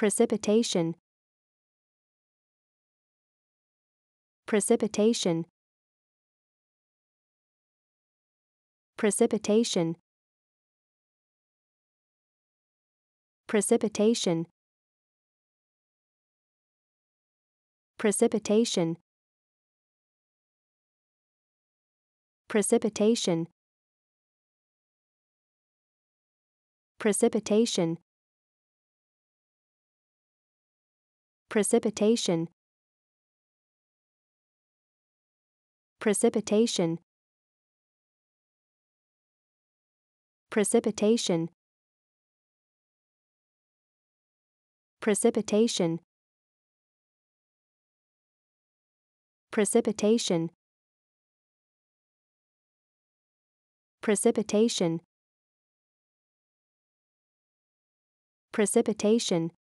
precipitation precipitation precipitation precipitation precipitation precipitation precipitation precipitation precipitation precipitation precipitation precipitation precipitation precipitation